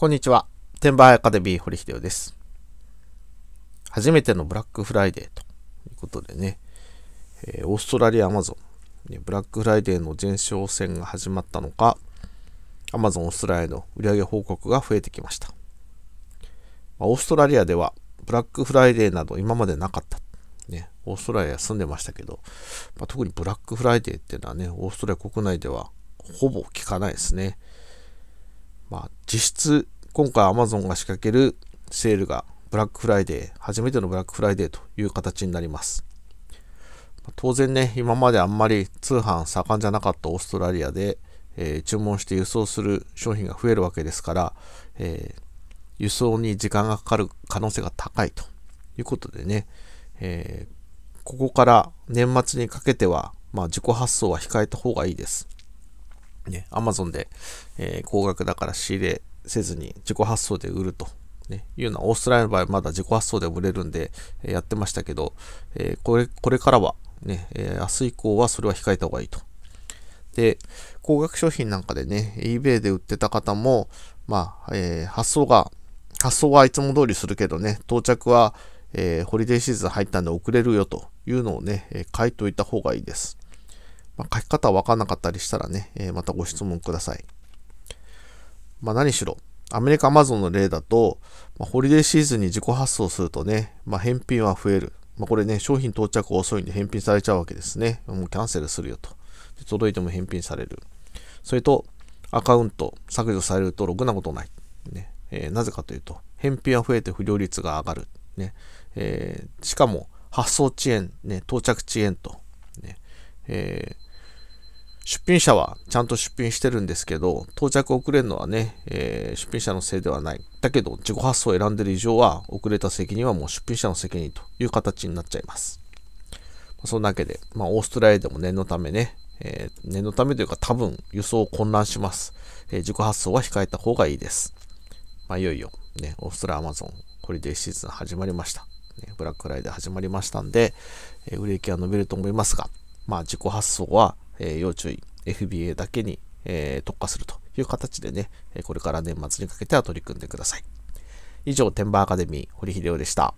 こんにちは。転売アカデミー堀秀夫です。初めてのブラックフライデーということでね、えー、オーストラリアアマゾン、ブラックフライデーの前哨戦が始まったのか、アマゾンオーストラリアの売上報告が増えてきました。オーストラリアではブラックフライデーなど今までなかった。ね、オーストラリア住んでましたけど、まあ、特にブラックフライデーっていうのはね、オーストラリア国内ではほぼ聞かないですね。まあ、実質、今回 Amazon が仕掛けるセールがブラックフライデー、初めてのブラックフライデーという形になります。当然ね、今まであんまり通販盛んじゃなかったオーストラリアで、えー、注文して輸送する商品が増えるわけですから、えー、輸送に時間がかかる可能性が高いということでね、えー、ここから年末にかけては、まあ、自己発送は控えた方がいいです。ね、アマゾンで、えー、高額だから仕入れせずに自己発送で売ると。ね、いうのはオーストラリアの場合まだ自己発送で売れるんで、えー、やってましたけど、えー、これこれからはね、え明日以降はそれは控えた方がいいと。で、高額商品なんかでね、eBay で売ってた方も、まあ、え発送が、発送はいつも通りするけどね、到着は、えホリデーシーズン入ったんで遅れるよというのをね、え書いといた方がいいです。まあ、書き方わかんなかったりしたらね、えー、またご質問ください。まあ、何しろ、アメリカアマゾンの例だと、まあ、ホリデーシーズンに自己発送するとね、まあ、返品は増える。まあ、これね、商品到着遅いんで返品されちゃうわけですね。もうキャンセルするよと。で届いても返品される。それと、アカウント削除されるとろくなことない。ねえー、なぜかというと、返品は増えて不良率が上がる。ねえー、しかも、発送遅延、ね、到着遅延と、ねえー品者はちゃんと出品してるんですけど、到着遅れるのはね、えー、出品者のせいではない。だけど、自己発想を選んでる以上は、遅れた責任はもう出品者の責任という形になっちゃいます。そんなわけで、まあ、オーストラリアでも念のためね、えー、念のためというか多分輸送混乱します。えー、自己発送は控えた方がいいです。まあ、いよいよ、ね、オーストラリアアマゾンホリデーシーズン始まりました。ね、ブラックフライデー始まりましたんで、えー、売れ行きは伸びると思いますが、まあ、自己発送は、え要注意。FBA だけに、えー、特化するという形でね、これから年末にかけては取り組んでください。以上、テンバーアカデミー、堀秀夫でした。